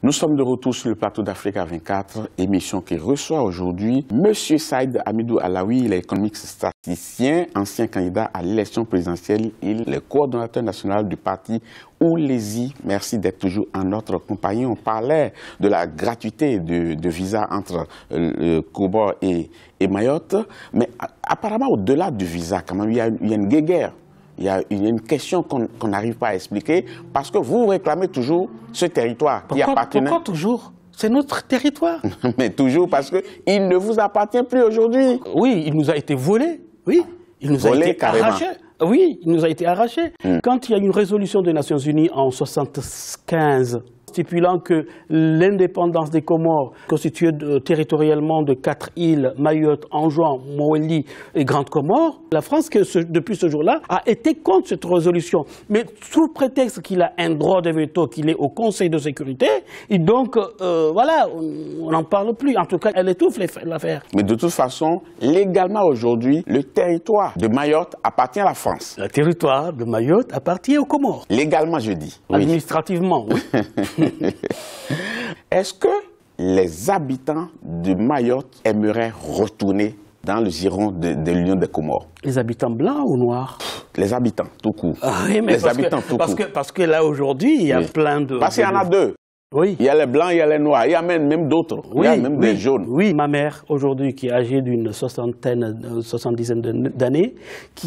Nous sommes de retour sur le plateau d'Africa 24, émission qui reçoit aujourd'hui M. Saïd Amidou Alaoui, l'économiste statisticien, ancien candidat à l'élection présidentielle. Il est coordonnateur national du parti Oulesi. Merci d'être toujours en notre compagnie. On parlait de la gratuité de, visa entre euh, le et, Mayotte, mais apparemment au-delà du visa, quand même, il y a, il une guerre il y a une question qu'on n'arrive pas à expliquer, parce que vous réclamez toujours ce territoire qui appartient... Pourquoi toujours c'est notre territoire. Mais toujours parce qu'il ne vous appartient plus aujourd'hui. Oui, il nous a été volé. Oui, il nous a été arraché. Oui, il nous a été arraché. Hmm. Quand il y a une résolution des Nations Unies en 1975 stipulant que l'indépendance des Comores, constituée territorialement de quatre îles, Mayotte, Anjouan, Mohéli et Grande Comore, la France, depuis ce jour-là, a été contre cette résolution. Mais sous prétexte qu'il a un droit de veto, qu'il est au Conseil de sécurité, et donc, euh, voilà, on n'en parle plus. En tout cas, elle étouffe l'affaire. Mais de toute façon, légalement aujourd'hui, le territoire de Mayotte appartient à la France. Le territoire de Mayotte appartient aux Comores. Légalement, je dis. Administrativement, oui. Est-ce que les habitants de Mayotte aimeraient retourner dans le giron de, l'Union des Comores Les habitants blancs ou noirs les habitants, tout court. Ah les parce habitants, que, parce parce que là, aujourd'hui, il y a plein de... Parce qu'il y en a deux. Oui. Il y a les blancs, il y a les noirs, il y a même, d'autres, il y a même des jaunes. Oui, ma mère, aujourd'hui, qui est âgée d'une soixantaine, euh, soixante-dizaine d'années,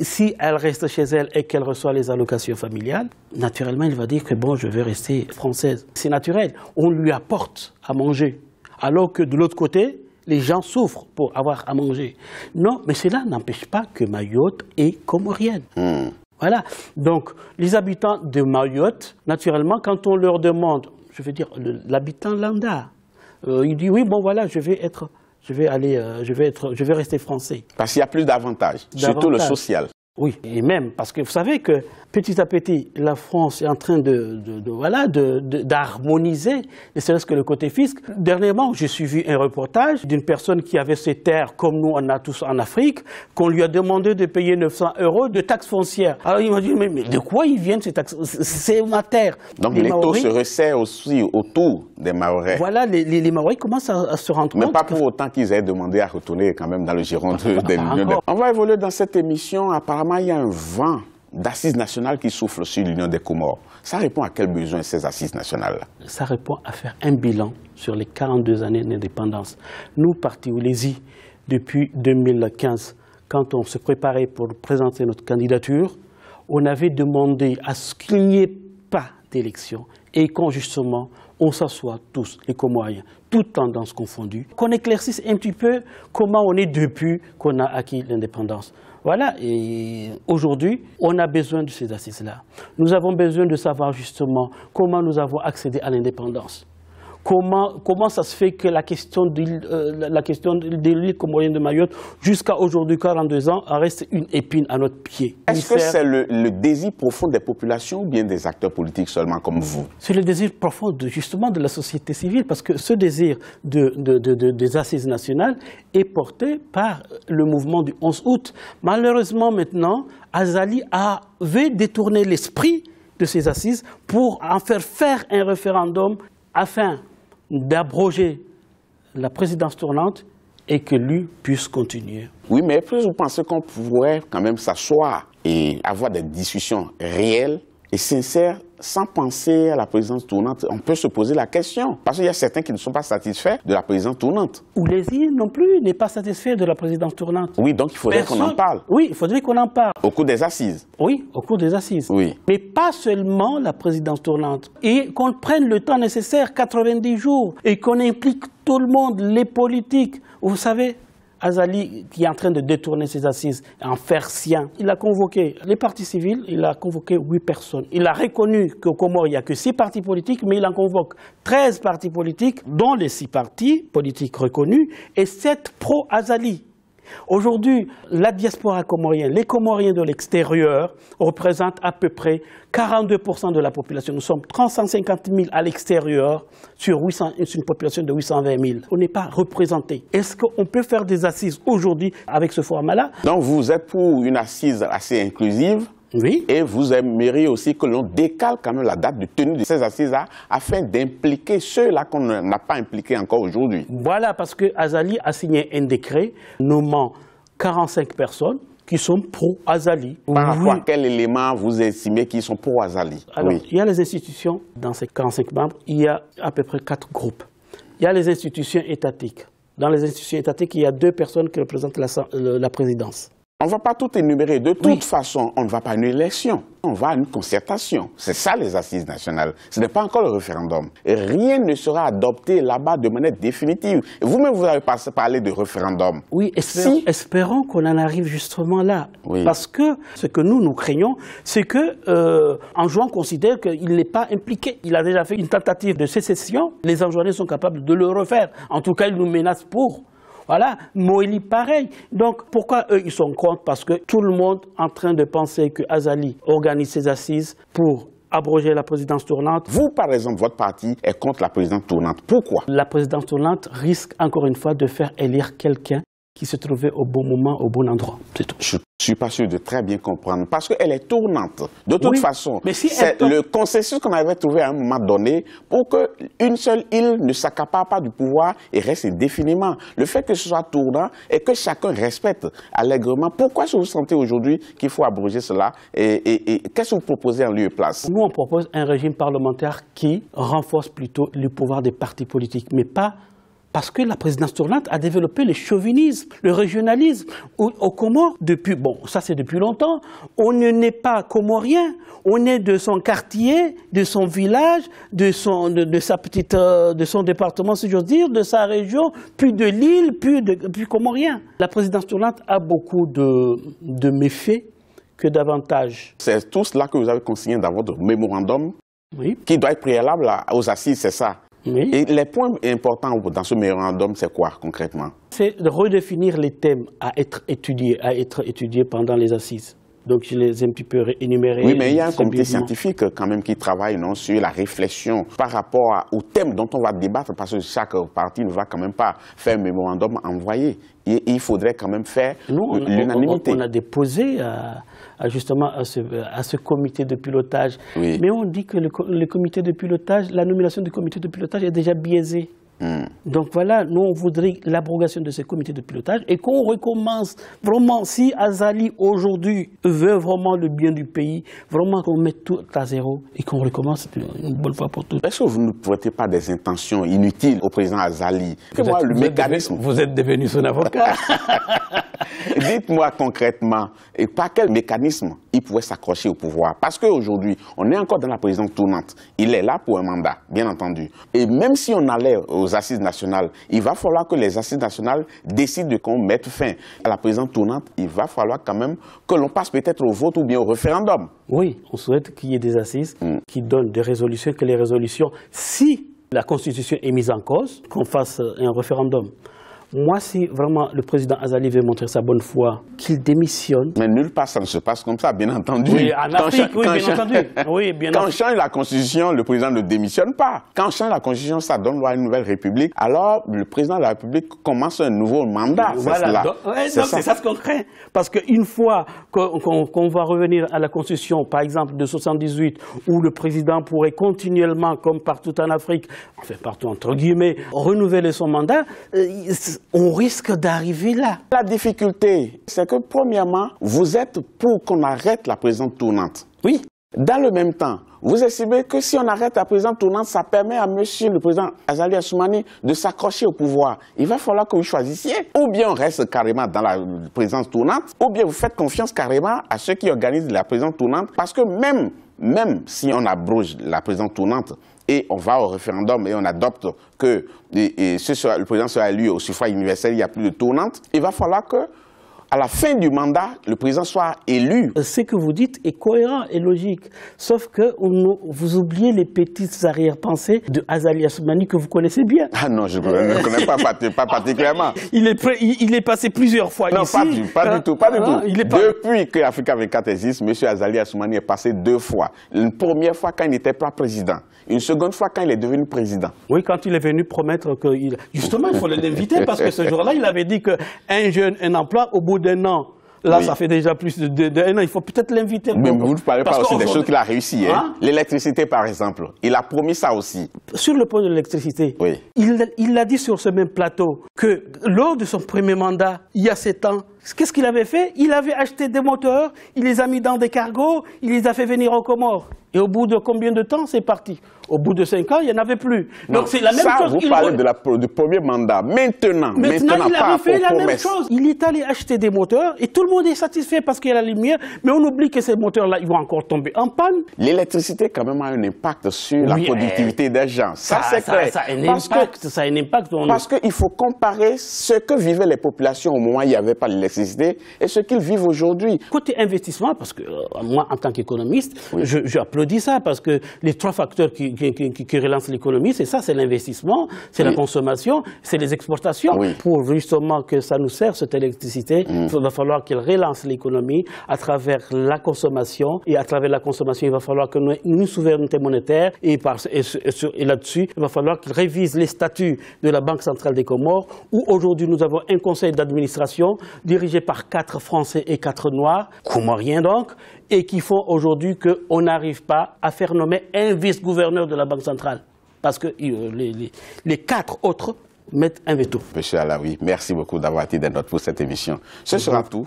si elle reste chez elle et qu'elle reçoit les allocations familiales, naturellement, elle va dire que bon, je veux rester française. C'est naturel, on lui apporte à manger, alors que de l'autre côté, les gens souffrent pour avoir à manger. Non, mais cela n'empêche pas que Mayotte est comorienne. Hmm. Voilà, donc les habitants de Mayotte, naturellement, quand on leur demande je veux dire, l'habitant lambda. Euh, il dit oui, bon voilà, je vais être, je vais aller, euh, je vais être, je vais rester français. Parce qu'il y a plus d'avantages, surtout le social. Oui, et même parce que vous savez que petit à petit, la France est en train de, voilà, d'harmoniser, de, ne serait-ce que le côté fisc. Dernièrement, j'ai suivi un reportage d'une personne qui avait ses terres, comme nous on a tous en Afrique, qu'on lui a demandé de payer 900 euros de taxes foncières. Alors il m'a dit, mais, de quoi ils viennent ces taxes C'est ma terre. Donc les, taux se resserrent aussi autour des Maoris. Voilà, les, les, commencent à, se rendre compte. Mais pas pour autant qu'ils aient demandé à retourner quand même dans le giron des On va évoluer dans cette émission. Apparemment, il y a un vent d'assises nationales qui soufflent sur l'Union des Comores. Ça répond à quel besoin ces assises nationales Ça répond à faire un bilan sur les 42 années d'indépendance. Nous, parti Oulési, depuis 2015, quand on se préparait pour présenter notre candidature, on avait demandé à ce qu'il n'y ait pas d'élection et qu'on, justement on s'assoit tous, les Comoriens, toutes tendances confondues, qu'on éclaircisse un petit peu comment on est depuis qu'on a acquis l'indépendance. Voilà, et aujourd'hui, on a besoin de ces assises-là. Nous avons besoin de savoir justement comment nous avons accédé à l'indépendance. Comment, comment ça se fait que la question de l'île euh, comorienne de Mayotte, jusqu'à aujourd'hui, 42 ans, reste une épine à notre pied Est-ce que c'est le, désir profond des populations ou bien des acteurs politiques seulement comme vous C'est le désir profond justement de la société civile, parce que ce désir de, des assises nationales est porté par le mouvement du 11 août. Malheureusement, maintenant, Azali avait détourné l'esprit de ces assises pour en faire faire un référendum afin d'abroger la présidence tournante et que lui puisse continuer. Oui, mais plus vous pensez qu'on pourrait quand même s'asseoir et avoir des discussions réelles et sincère sans penser à la présidence tournante. On peut se poser la question, parce qu'il y a certains qui ne sont pas satisfaits de la présidence tournante. Ou les îles non plus n'est pas satisfait de la présidence tournante. Oui, donc il faudrait qu'on en parle. Oui, il faudrait qu'on en parle. Au cours des assises. Oui, au cours des assises. Oui. Mais pas seulement la présidence tournante. Et qu'on prenne le temps nécessaire, 90 jours, et qu'on implique tout le monde, les politiques. Vous savez, Azali, qui est en train de détourner ses assises, en faire sien, il a convoqué les partis civils, il a convoqué huit personnes. Il a reconnu qu'au Comore, il n'y a que six partis politiques, mais il en convoque treize partis politiques, dont les six partis politiques reconnus, et sept pro-Azali. Aujourd'hui, la diaspora comorienne, les Comoriens de l'extérieur représentent à peu près 42% de la population. Nous sommes 350 000 à l'extérieur sur, une population de 820 000. On n'est pas représenté. Est-ce qu'on peut faire des assises aujourd'hui avec ce format-là Donc vous êtes pour une assise assez inclusive et vous aimeriez aussi que l'on décale quand même la date de tenue de ces assises afin d'impliquer ceux-là qu'on n'a pas impliqués encore aujourd'hui. Voilà, parce que Azali a signé un décret nommant 45 personnes qui sont pro-Azali. Par à quel élément vous estimez qu'ils sont pro-Azali il y a les institutions, dans ces 45 membres, il y a à peu près quatre groupes. Il y a les institutions étatiques. Dans les institutions étatiques, il y a deux personnes qui représentent la présidence. On ne va pas tout énumérer. De toute façon, on ne va pas à une élection. On va à une concertation. C'est ça les assises nationales. Ce n'est pas encore le référendum. rien ne sera adopté là-bas de manière définitive. Vous-même, vous avez parlé de référendum. Oui, espérons, si... espérons qu'on en arrive justement là. Parce que ce que nous, nous craignons, c'est que euh, Anjouan considère qu'il n'est pas impliqué. Il a déjà fait une tentative de sécession. Les Anjouanais sont capables de le refaire. En tout cas, ils nous menacent pour. Voilà, Moïli pareil. Donc pourquoi eux ils sont contre Parce que tout le monde est en train de penser que Azali organise ses assises pour abroger la présidence tournante. Vous, par exemple, votre parti est contre la présidence tournante. Pourquoi La présidence tournante risque encore une fois de faire élire quelqu'un qui se trouvait au bon moment, au bon endroit. C'est Je ne suis pas sûr de très bien comprendre, parce qu'elle est tournante. De toute façon, c'est le consensus qu'on avait trouvé à un moment donné pour qu'une seule île ne s'accapare pas du pouvoir et reste indéfiniment. Le fait que ce soit tournant et que chacun respecte allègrement, pourquoi vous sentez aujourd'hui qu'il faut abroger cela et, et qu'est-ce que vous proposez en lieu et place Nous, on propose un régime parlementaire qui renforce plutôt le pouvoir des partis politiques, mais pas parce que la présidence tournante a développé le chauvinisme, le régionalisme. Au Comore, depuis, bon, ça c'est depuis longtemps, on ne n'est pas comorien, on est de son quartier, de son village, de, son, de, sa petite, euh, de son département, si j'ose dire, de sa région, puis de l'île, puis, de, puis comorien. La présidence tournante a beaucoup de, de méfaits que d'avantages. C'est tout cela que vous avez consigné dans votre mémorandum qui doit être préalable aux assises, c'est ça et les points importants dans ce mémorandum, c'est quoi concrètement C'est de redéfinir les thèmes à être étudiés, à être étudiés pendant les assises. Donc, je les ai un petit peu énumérés. Oui, mais il y a un comité scientifique quand même qui travaille non, sur la réflexion par rapport au thème dont on va débattre, parce que chaque parti ne va quand même pas faire un mémorandum envoyé. il faudrait quand même faire l'unanimité. On, on, a déposé euh, à, justement à ce, à ce, comité de pilotage. Mais on dit que le comité de pilotage, la nomination du comité de pilotage est déjà biaisée. Hmm. Donc voilà, nous on voudrait l'abrogation de ce comité de pilotage et qu'on recommence vraiment, si Azali aujourd'hui veut vraiment le bien du pays, vraiment qu'on mette tout à zéro et qu'on recommence une bonne fois pour toutes. Est-ce que vous ne prêtez pas des intentions inutiles au président Azali vous êtes, mécanisme... devenu, vous êtes devenu son avocat. Dites-moi concrètement, et par quel mécanisme il pourrait s'accrocher au pouvoir Parce qu'aujourd'hui, on est encore dans la présidence tournante. Il est là pour un mandat, bien entendu. Et même si on allait aux assises nationales. Il va falloir que les assises nationales décident de qu'on mette fin à la présidence tournante. Il va falloir quand même que l'on passe peut-être au vote ou bien au référendum. Oui, on souhaite qu'il y ait des assises mm. qui donnent des résolutions, que les résolutions, si la Constitution est mise en cause, qu'on fasse un référendum. Moi, si vraiment le président Azali veut montrer sa bonne foi, qu'il démissionne. Mais nulle part ça ne se passe comme ça, bien entendu. Oui, en Afrique, oui, bien entendu. quand change la constitution, le président ne démissionne pas. Quand change la constitution, ça donne loi à une nouvelle république. Alors, le président de la République commence un nouveau mandat. Voilà, c'est ça. ce qu'on craint. Parce qu'une fois qu'on va revenir à la constitution, par exemple, de 78, où le président pourrait continuellement, comme partout en Afrique, enfin partout entre guillemets, renouveler son mandat, euh, on risque d'arriver là. La difficulté, c'est que premièrement, vous êtes pour qu'on arrête la présence tournante. Oui. Dans le même temps, vous estimez que si on arrête la présence tournante, ça permet à monsieur le président Azali Assoumani de s'accrocher au pouvoir. Il va falloir que vous choisissiez. Ou bien on reste carrément dans la présence tournante, ou bien vous faites confiance carrément à ceux qui organisent la présence tournante, parce que même, même si on abroge la présence tournante, et on va au référendum et on adopte que le président sera élu au suffrage universel, il n'y a plus de tournante, il va falloir que à la fin du mandat, le président soit élu. Ce que vous dites est cohérent et logique. Sauf que vous oubliez les petites arrière-pensées de Azali Assoumani que vous connaissez bien. Ah non, je ne le connais pas, pas particulièrement. Il est, il est passé plusieurs fois non, ici. Non, pas, du hein? tout, pas du hein? tout. Depuis que Africa 24 existe, M. Azali Assoumani est passé deux fois. Une première fois quand il n'était pas président. Une seconde fois quand il est devenu président. Oui, quand il est venu promettre que... Il... Justement, il faut l'inviter parce que ce jour-là, il avait dit qu'un jeune, un emploi, au bout d'un an, Là, ça fait déjà plus d'un an. Il faut peut-être l'inviter. Mais vous ne parlez pas aussi des choses qu'il a réussi. Hein. Hein? L'électricité, par exemple. Il a promis ça aussi. Sur le point de l'électricité, il l'a dit sur ce même plateau que lors de son premier mandat, il y a sept ans, qu'est-ce qu'il avait fait Il avait acheté des moteurs, il les a mis dans des cargos, il les a fait venir aux Comores. Et au bout de combien de temps, c'est parti au bout de 5 ans, il n'y en avait plus. Donc c'est la même ça, Vous parlez de la, du premier mandat. Maintenant, maintenant, il a refait la même chose. Il est allé acheter des moteurs et tout le monde est satisfait parce qu'il y a la lumière, mais on oublie que ces moteurs-là, ils vont encore tomber en panne. L'électricité, quand même, a un impact sur la productivité eh, des gens. Ça, c'est clair. Ça, a un impact. ça a un impact parce qu'il faut comparer ce que vivaient les populations au moment où il n'y avait pas l'électricité et ce qu'ils vivent aujourd'hui. Côté investissement, parce que euh, moi, en tant qu'économiste, je j'applaudis ça parce que les trois facteurs qui qui, relance l'économie, c'est ça, c'est l'investissement, c'est la consommation, c'est les exportations. Pour justement que ça nous serve, cette électricité, mm. il va falloir qu'il relance l'économie à travers la consommation. Et à travers la consommation, il va falloir que nous, une souveraineté monétaire, et, et là-dessus, il va falloir qu'il révise les statuts de la Banque centrale des Comores, où aujourd'hui nous avons un conseil d'administration dirigé par quatre Français et quatre Noirs, Comoriens donc, et qui font aujourd'hui qu'on n'arrive pas à faire nommer un vice-gouverneur de la Banque centrale. Parce que euh, les, quatre autres mettent un veto. Monsieur Alaoui, merci beaucoup d'avoir été d'un autre pour cette émission. Ce sera tout.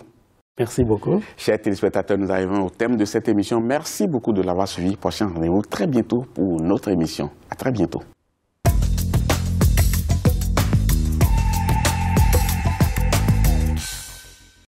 Merci beaucoup. Chers téléspectateurs, nous arrivons au thème de cette émission. Merci beaucoup de l'avoir suivi. Prochain rendez-vous très bientôt pour notre émission. À très bientôt.